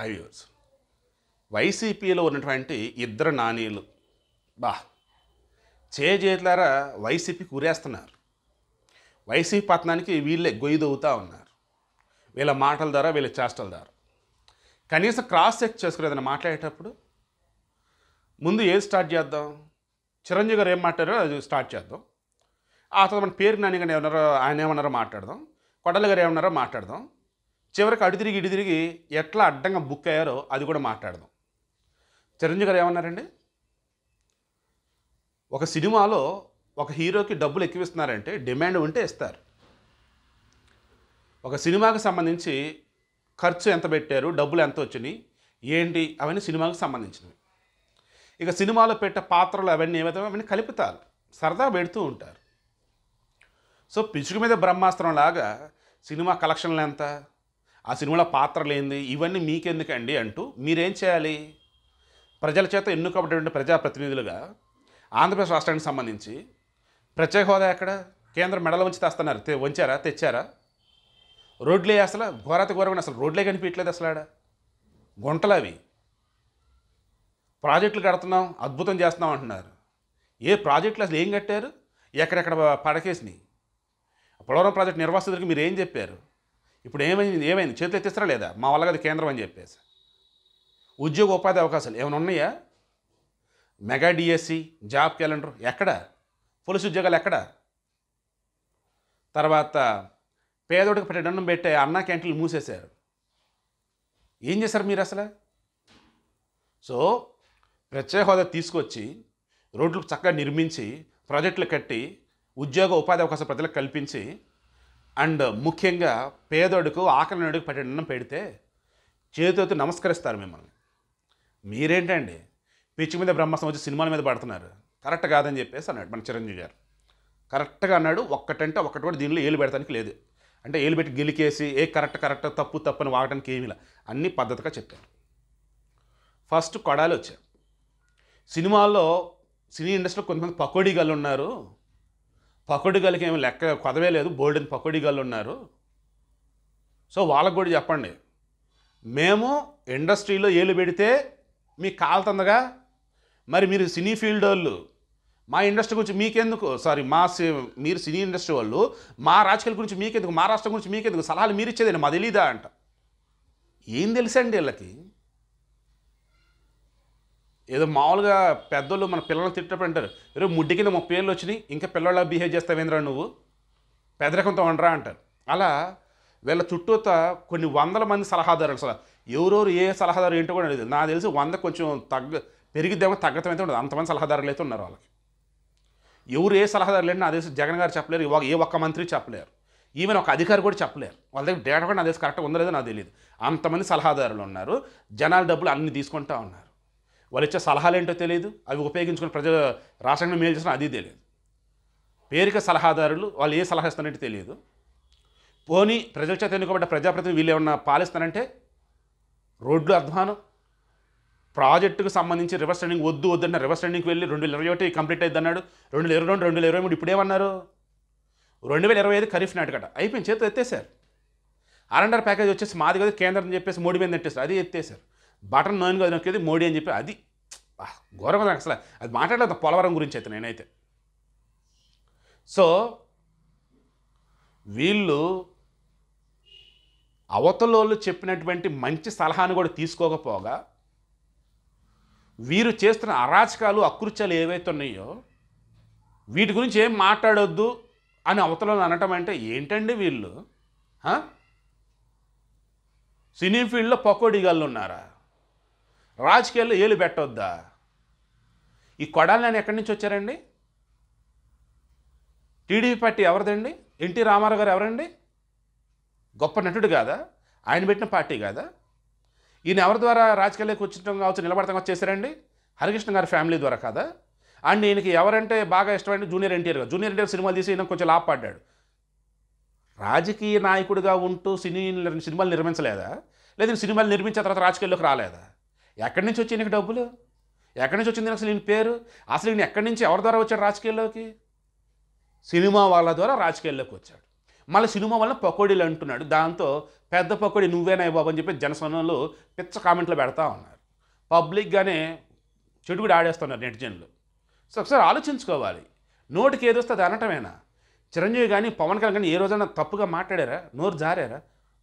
high viewers వైసీపీలో ఉన్నటువంటి ఇద్దరు నానీలు బా చేతులారా వైసీపీకి ఉరేస్తున్నారు వైసీపీ పతనానికి వీళ్ళే గొయ్యిదవుతూ ఉన్నారు వీళ్ళ మాటల ద్వారా వీళ్ళ చేష్టల ద్వారా కనీసం క్రాస్ చెక్ చేసుకునేదని మాట్లాడేటప్పుడు ముందు ఏది స్టార్ట్ చేద్దాం చిరంజీవి గారు ఏం మాట్లాడారో అది స్టార్ట్ చేద్దాం ఆ తర్వాత మన పేరు నాని గారు ఏమన్నారో ఆయన ఏమన్నారో మాట్లాడదాం కొడలి గారు ఏమన్నారో మాట్లాడదాం చివరికి అడు తిరిగి ఇటు తిరిగి ఎట్లా అడ్డంగా బుక్ అయ్యారో అది కూడా మాట్లాడదాం చిరంజీవి గారు ఏమన్నారండి ఒక సినిమాలో ఒక హీరోకి డబ్బులు ఎక్కివిస్తున్నారంటే డిమాండ్ ఉంటే ఇస్తారు ఒక సినిమాకి సంబంధించి ఖర్చు ఎంత పెట్టారు డబ్బులు ఎంత వచ్చినాయి ఏంటి అవన్నీ సినిమాకి సంబంధించినవి ఇక సినిమాలో పెట్టే పాత్రలు అవన్నీ ఏమైతే అవన్నీ కలుపుతారు సరదా పెడుతూ ఉంటారు సో పిచుకు మీద బ్రహ్మాస్త్రం లాగా సినిమా కలెక్షన్లు ఎంత ఆ సినిమాలో పాత్రలేంది ఇవన్నీ మీకెందుకండి అంటూ మీరేం చేయాలి ప్రజల చేత ఎన్నుకోబడేటువంటి ప్రజాప్రతినిధులుగా ఆంధ్రప్రదేశ్ రాష్ట్రానికి సంబంధించి ప్రత్యేక హోదా ఎక్కడ కేంద్రం మెడల వంచి తెస్తున్నారు తె వంచారా తెచ్చారా రోడ్లే అసలు ఘోరాతి ఘోరమైన అసలు రోడ్లే కనిపించలేదు అసలు ఆడ గుంటలు అవి ప్రాజెక్టులు కడుతున్నాం అద్భుతం చేస్తున్నాం అంటున్నారు ఏ ప్రాజెక్టులు అసలు ఏం కట్టారు ఎక్కడెక్కడ పడకేసినాయి పోలవరం ప్రాజెక్ట్ నిర్వాసితులకి మీరు ఏం చెప్పారు ఇప్పుడు ఏమైంది ఏమైంది చేతులు ఎత్తిస్తారా లేదా మా వల్ల అది కేంద్రం అని చెప్పేసి ఉద్యోగ ఉపాధి అవకాశాలు ఏమైనా ఉన్నాయా మెగా డిఎస్సి జాబ్ క్యాలెండర్ ఎక్కడ పోలీస్ ఉద్యోగాలు ఎక్కడ తర్వాత పేదోడికి పెట్టే దండం పెట్టే అన్నా క్యాంటీన్లు మూసేశారు ఏం చేశారు మీరు అసలు సో ప్రత్యేక హోదా తీసుకొచ్చి రోడ్లు చక్కగా నిర్మించి ప్రాజెక్టులు కట్టి ఉద్యోగ ఉపాధి అవకాశం ప్రజలకు కల్పించి అండ్ ముఖ్యంగా పేదోడుకు ఆకలి నడుకు పెట్టడం పెడితే చేతితో నమస్కరిస్తారు మిమ్మల్ని మీరేంటండి పిచ్చి మీద బ్రహ్మసం వచ్చి సినిమాల మీద పడుతున్నారు కరెక్ట్ కాదని చెప్పేసి అన్నాడు మన చిరంజీవి గారు కరెక్ట్గా అన్నాడు ఒక్కటంటే ఒక్కటి కూడా దీనిలో ఏలు పెడతానికి లేదు అంటే ఏలు పెట్టి గెలికేసి ఏ కరెక్ట్ కరెక్ట్ తప్పు తప్పు అని వాడటానికి ఏమీ లేదు అన్నీ పద్ధతిగా చెప్పారు ఫస్ట్ కొడాలి వచ్చారు సినిమాల్లో సినీ ఇండస్ట్రీలో కొంతమంది పకోడీ గల్లు ఉన్నారు పకోడీ గల్కి ఏమి లెక్క కొదవే లేదు బోల్డెన్ పకోడీ గల్లు ఉన్నారు సో వాళ్ళకు కూడా చెప్పండి మేము ఇండస్ట్రీలో ఏలు పెడితే మీకు కాలుతుందగా మరి మీరు సినీ ఫీల్డ్ వాళ్ళు మా ఇండస్ట్రీ గురించి మీకెందుకు సారీ మా మీరు సినీ ఇండస్ట్రీ వాళ్ళు మా రాజకీయాల గురించి మీకెందుకు మా రాష్ట్రం గురించి మీకెందుకు సలహాలు మీరు ఇచ్చేదండి మా తెలీదా అంట ఏం తెలుసండి వీళ్ళకి ఏదో మామూలుగా పెద్దోళ్ళు మన పిల్లలను తిట్టప్పుడు అంటారు ఏదో ముడ్డి కింద ముప్పై ఏళ్ళు వచ్చినాయి ఇంకా పిల్లలా బిహేవ్ చేస్తావేంద్రా నువ్వు పెదరికంతో ఉండరా అంటారు అలా వీళ్ళ చుట్టూత కొన్ని వందల మంది సలహాదారులు అసలు ఎవరెవరు ఏ సలహాదారు ఏంటో కూడా తెలియదు నాకు తెలిసి వంద కొంచెం తగ్గ పెరిగిద్దామో తగ్గతం అయితే ఉండదు అంతమంది సలహాదారులు అయితే ఉన్నారు వాళ్ళకి ఎవరు ఏ సలహాదారులు అంటే నా తెలిసి జగన్ గారు చెప్పలేరు ఏ ఒక్క మంత్రి చెప్పలేరు ఈవెన్ ఒక అధికారి కూడా చెప్పలేరు వాళ్ళ దగ్గర డేటా కూడా నా తెలిసి కరెక్ట్గా ఉందో లేదో నాకు తెలియదు అంతమంది సలహాదారులు ఉన్నారు జనాల డబ్బులు అన్ని తీసుకుంటా ఉన్నారు వాళ్ళు ఇచ్చే సలహాలు ఏంటో తెలియదు అవి ఉపయోగించుకుని ప్రజ రాష్ట్రంగా మేలు చేసిన అది తెలియదు పేరిక సలహాదారులు వాళ్ళు ఏ సలహా ఇస్తారంటే తెలియదు పోనీ ప్రజల చేత ఎన్నుకోబడ్డ ప్రజాప్రతినిధి వీళ్ళు ఏమన్నా పాలిస్తారంటే రోడ్లు అధ్వానం ప్రాజెక్టుకు సంబంధించి రివర్స్ ట్రెండింగ్ వద్దు వద్దంటే రివర్స్ ట్రెండింగ్కి వెళ్ళి రెండు వేల ఇరవై ఒకటి కంప్లీట్ అయింది అన్నాడు రెండు వేల ఇరవై రెండు రెండు వేల ఇరవై మూడు ఇప్పుడేమన్నారు రెండు వేల ఇరవై ఐదు ఖరీఫ్ నాటకట అయిపోయింది చేతితో ఎత్తేసారు ఆర్ అండ్ ఆర్ ప్యాకేజ్ వచ్చేసి మాది కదా కేంద్రం చెప్పేసి మూడు మీద నెట్టేశారు అది ఎత్తేసారు బటన్ నోయన్గా నొక్కేది మోడీ అని చెప్పి అది గౌరవం అసలు అది మాట్లాడలేదు పోలవరం గురించి అయితే నేనైతే సో వీళ్ళు అవతలోళ్ళు చెప్పినటువంటి మంచి సలహాను కూడా తీసుకోకపోగా వీరు చేస్తున్న అరాచకాలు అకృత్యాలు ఏవైతే ఉన్నాయో వీటి గురించి ఏం మాట్లాడొద్దు అని అవతలో అనటం అంటే ఏంటండి వీళ్ళు సినీ ఫీల్డ్లో పకోడీ ఉన్నారా రాజకీయాల్లో ఏలు పెట్టొద్దా ఈ కొడాలని ఎక్కడి నుంచి వచ్చారండి టీడీపీ పార్టీ ఎవరిదండి ఎన్టీ రామారావు గారు ఎవరండి గొప్ప నటుడు కాదా ఆయన పెట్టిన పార్టీ కాదా ఈయన ఎవరి ద్వారా రాజకీయాలకు వచ్చిన కావచ్చు నిలబడతాం కావచ్చు చేశారండి హరికృష్ణ గారి ఫ్యామిలీ ద్వారా కాదా అండ్ ఈయనకి ఎవరంటే బాగా ఇష్టమైన జూనియర్ ఎన్టీఆర్ గారు జూనియర్ ఎన్టీఆర్ సినిమాలు తీసి ఈయన కొంచెం లాభపడ్డాడు రాజకీయ నాయకుడిగా ఉంటూ సినీ సినిమాలు నిర్మించలేదా లేదా సినిమాలు నిర్మించిన తర్వాత రాజకీయాల్లోకి రాలేదా ఎక్కడి నుంచి వచ్చాయి నీకు డబ్బులు ఎక్కడి నుంచి వచ్చింది అసలు నేను పేరు అసలు ఈయన ఎక్కడి నుంచి ఎవరి ద్వారా వచ్చాడు రాజకీయాల్లోకి సినిమా వాళ్ళ ద్వారా రాజకీయాల్లోకి వచ్చాడు మళ్ళీ సినిమా వల్ల పకోడీలు అంటున్నాడు దాంతో పెద్ద పకోడీ నువ్వేనా బాబు అని చెప్పి జనసనంలో పిచ్చ కామెంట్లు పెడతా ఉన్నారు పబ్లిక్గానే చెడుగుడు ఆడేస్తున్నారు నెటిజన్లు సో ఒకసారి ఆలోచించుకోవాలి నోటికి ఏదొస్తే అది అనటమేనా చిరంజీవి కానీ పవన్ కళ్యాణ్ కానీ ఏ రోజైనా తప్పుగా మాట్లాడారా నోరు జారారా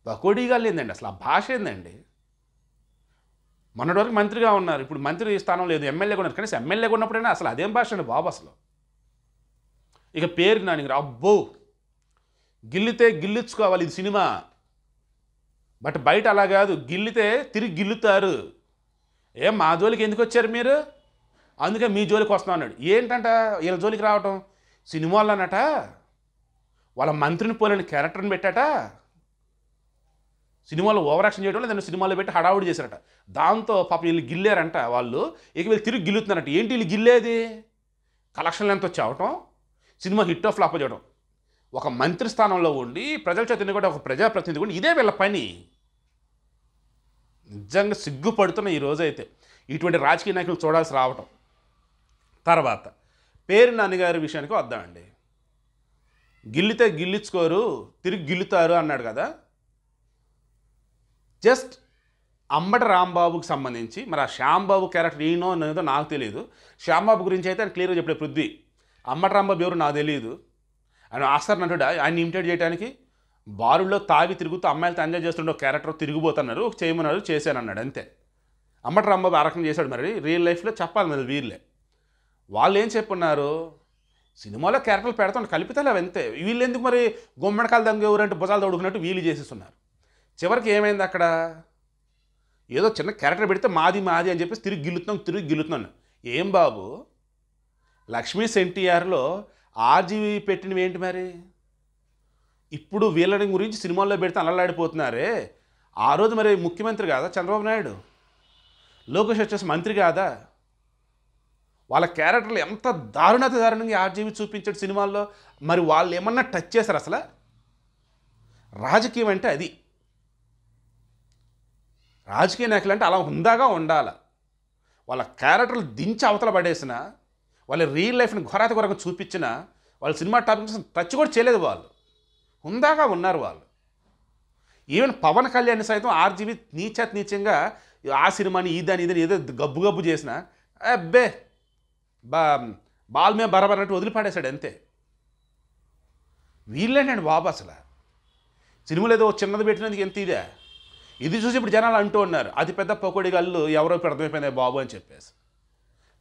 పకోడీగా లేదండి అసలు ఆ భాష ఏందండి మొన్నటి వరకు మంత్రిగా ఉన్నారు ఇప్పుడు మంత్రి స్థానం లేదు ఎమ్మెల్యేగా ఉన్నారు కనీసం ఎమ్మెల్యేగా ఉన్నప్పుడైనా అసలు అదేం భాష అండి బాబు అసలు ఇక పేరు నాని అబ్బో గిల్లితే గిల్లించుకోవాలి ఇది సినిమా బట్ బయట అలా కాదు గిల్లితే తిరిగి గిల్లుతారు ఏం మా జోలికి ఎందుకు వచ్చారు మీరు అందుకే మీ జోలికి వస్తున్నాం అన్నాడు ఏంటంట వీళ్ళ జోలికి రావటం సినిమాలనట వాళ్ళ మంత్రిని పోలేని క్యారెక్టర్ని పెట్టాట సినిమాలో యాక్షన్ చేయడం లేదంటే సినిమాలో పెట్టి హడావుడి చేశారట దాంతో పాప వీళ్ళు గిల్లారంట వాళ్ళు ఇక వీళ్ళు తిరిగి గిల్లుతున్నారంట ఏంటి వీళ్ళు గిల్లేది కలెక్షన్లు ఎంత అవటం సినిమా హిట్ ఆఫ్ ఫ్లాప్ చేయడం ఒక మంత్రి స్థానంలో ఉండి ప్రజల చేతిని కూడా ఒక ప్రజాప్రతినిధి కూడా ఇదే వీళ్ళ పని నిజంగా సిగ్గుపడుతున్న ఈ రోజైతే ఇటువంటి రాజకీయ నాయకులు చూడాల్సి రావటం తర్వాత పేరు నాన్నగారి విషయానికి వద్దామండి గిల్లితే గిల్లించుకోరు తిరిగి గిల్లుతారు అన్నాడు కదా జస్ట్ అంబట రాంబాబుకి సంబంధించి మరి ఆ శ్యాంబాబు క్యారెక్టర్ ఈనో అనేది నాకు తెలియదు శ్యాంబాబు గురించి అయితే ఆయన క్లియర్గా చెప్పే పృథ్వీ అంబట రాంబాబు ఎవరు నాకు తెలియదు ఆయన ఆస్కర్ నటుడు ఆయన ఇమిటేట్ చేయడానికి బారుల్లో తావి తిరుగుతూ అమ్మాయిలతో ఎంజాయ్ చేస్తుండే క్యారెక్టర్ తిరిగిపోతున్నారు చేయమన్నాడు చేశాను అన్నాడు అంతే అంబట రాంబాబు ఆ రకం చేశాడు మరి రియల్ లైఫ్లో చెప్పాలి మరి వీళ్ళే వాళ్ళు ఏం చెప్పున్నారు సినిమాలో క్యారెక్టర్లు పెడతాను అవి అంతే వీళ్ళు ఎందుకు మరి గుమ్మడికాయలు దగ్గర ఎవరంటే భుజాలు తోడుకున్నట్టు వీళ్ళు చేసేస్తున్నారు చివరికి ఏమైంది అక్కడ ఏదో చిన్న క్యారెక్టర్ పెడితే మాది మాది అని చెప్పేసి తిరిగి గిల్లుతున్నాం తిరిగి గిల్లుతున్నాను ఏం బాబు లక్ష్మీ ఎన్టీఆర్లో ఆర్జీవి పెట్టినవి ఏంటి మరి ఇప్పుడు వీళ్ళని గురించి సినిమాల్లో పెడితే అలలాడిపోతున్నారే ఆ రోజు మరి ముఖ్యమంత్రి కాదా చంద్రబాబు నాయుడు లోకేష్ వచ్చేసి మంత్రి కాదా వాళ్ళ క్యారెక్టర్లు ఎంత దారుణత దారుణంగా ఆర్జీవి చూపించాడు సినిమాల్లో మరి వాళ్ళు ఏమన్నా టచ్ చేశారు అసలు రాజకీయం అంటే అది రాజకీయ నాయకులు అంటే అలా హుందాగా ఉండాలి వాళ్ళ క్యారెక్టర్లు దించి అవతల పడేసిన వాళ్ళ రియల్ లైఫ్ని ఘోరాత కొరకు చూపించిన వాళ్ళ సినిమా టాపిక్స్ టచ్ కూడా చేయలేదు వాళ్ళు హుందాగా ఉన్నారు వాళ్ళు ఈవెన్ పవన్ కళ్యాణ్ సైతం ఆర్జీబీ నీచాత్ నీచంగా ఆ సినిమాని ఇదని ఇదని ఏదో గబ్బు గబ్బు చేసిన అబ్బే బా బాల్ మీద బరబర్ వదిలిపాడేశాడు అంతే వీళ్ళేనండి బాబు అసలు సినిమాలు ఏదో చిన్నది పెట్టినందుకు ఎంత ఇదే ఇది చూసి ఇప్పుడు జనాలు అంటూ ఉన్నారు అది పెద్ద పకోడీ గళ్ళు ఎవరో పెడదమైపోయినాయి బాబు అని చెప్పేసి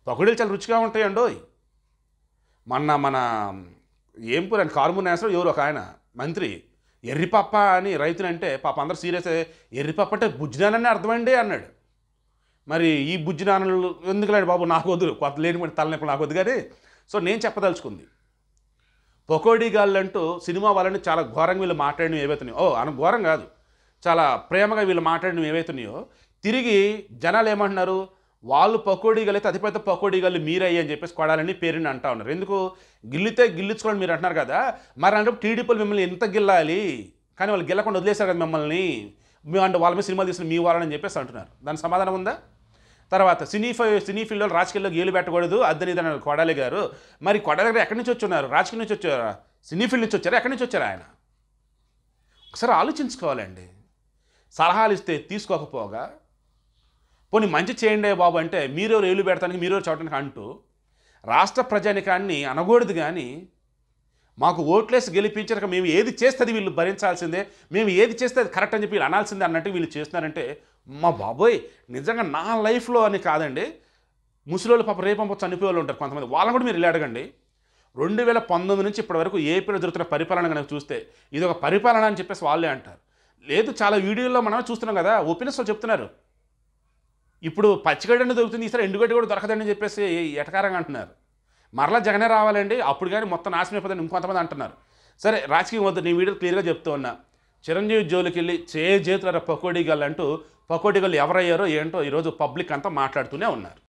పకోడీలు చాలా రుచిగా ఉంటాయండి మొన్న మన ఏం పూర్ అని కార్మూర్ నేస్తారు ఎవరు ఒక ఆయన మంత్రి ఎర్రిపప్ప అని అంటే పాప అందరూ సీరియస్ ఎర్రిపప్ప అంటే బుజ్జినానని అర్థమండి అన్నాడు మరి ఈ ఎందుకు ఎందుకులేండి బాబు నాకు వద్దు కొత్త లేనిపోయిన తలనొప్పి నాకు వద్దు కానీ సో నేను చెప్పదలుచుకుంది పకోడీ గాళ్ళు అంటూ సినిమా వాళ్ళని చాలా ఘోరంగా వీళ్ళు మాట్లాడినవి ఏవైతున్నాయి ఓ అను ఘోరం కాదు చాలా ప్రేమగా వీళ్ళు మాట్లాడినవి ఏవైతున్నాయో తిరిగి జనాలు ఏమంటున్నారు వాళ్ళు పకోడీ గలైతే అతిపెద్ద పకోడీ గల్లు మీరయ్యి అని చెప్పేసి కొడాలని పేరుని అంటా ఉన్నారు ఎందుకు గిల్లితే గిల్లించుకోవాలని మీరు అంటున్నారు కదా మరి అంటే టీడీపీలు మిమ్మల్ని ఎంత గిల్లాలి కానీ వాళ్ళు గిల్లకుండా వదిలేశారు కదా మిమ్మల్ని అంటే వాళ్ళ మీద సినిమాలు తీసిన మీ వాళ్ళని చెప్పేసి అంటున్నారు దాని సమాధానం ఉందా తర్వాత సినీ ఫై సినీ ఫీల్డ్లో రాజకీయాల్లో గేలు పెట్టకూడదు అద్దని దాని కొడాలి గారు మరి కొడాలి గారు ఎక్కడి నుంచి వచ్చున్నారు రాజకీయం నుంచి వచ్చారా సినీ ఫీల్డ్ నుంచి వచ్చారా ఎక్కడి నుంచి వచ్చారా ఆయన ఒకసారి ఆలోచించుకోవాలండి సలహాలు ఇస్తే తీసుకోకపోగా పోనీ మంచి చేయండి బాబు అంటే మీరెవరు ఏళ్ళు పెడతానికి మీరెవరు చూడటానికి అంటూ రాష్ట్ర ప్రజానికాన్ని అనకూడదు కానీ మాకు ఓట్లేసి గెలిపించక మేము ఏది చేస్తే అది వీళ్ళు భరించాల్సిందే మేము ఏది చేస్తే అది కరెక్ట్ అని చెప్పి వీళ్ళు అనాల్సిందే అన్నట్టు వీళ్ళు చేస్తున్నారంటే మా బాబోయ్ నిజంగా నా లైఫ్లో అని కాదండి ముసలి పాప చనిపోయే వాళ్ళు ఉంటారు కొంతమంది వాళ్ళని కూడా మీరు వెళ్ళి అడగండి రెండు వేల పంతొమ్మిది నుంచి ఇప్పటి వరకు ఏపీలో జరుగుతున్న పరిపాలన కనుక చూస్తే ఇది ఒక పరిపాలన అని చెప్పేసి వాళ్ళే అంటారు లేదు చాలా వీడియోల్లో మనం చూస్తున్నాం కదా ఓపెనర్స్ చెప్తున్నారు ఇప్పుడు పచ్చిగడ్డని దొరుకుతుంది ఈసారి ఎండుగడ్డ కూడా దొరకదని చెప్పేసి ఎటకారంగా అంటున్నారు మరలా జగనే రావాలండి అప్పుడు కానీ మొత్తం నాశనం అయిపోతుంది ఇంకొంతమంది అంటున్నారు సరే రాజకీయం వద్దు నీ వీడియో క్లియర్గా చెప్తూ ఉన్నా చిరంజీవి జోలికి వెళ్ళి చే చేతులారా పకోడీ గల్ అంటూ పకోడీ గల్ ఎవరయ్యారో ఏంటో ఈరోజు పబ్లిక్ అంతా మాట్లాడుతూనే ఉన్నారు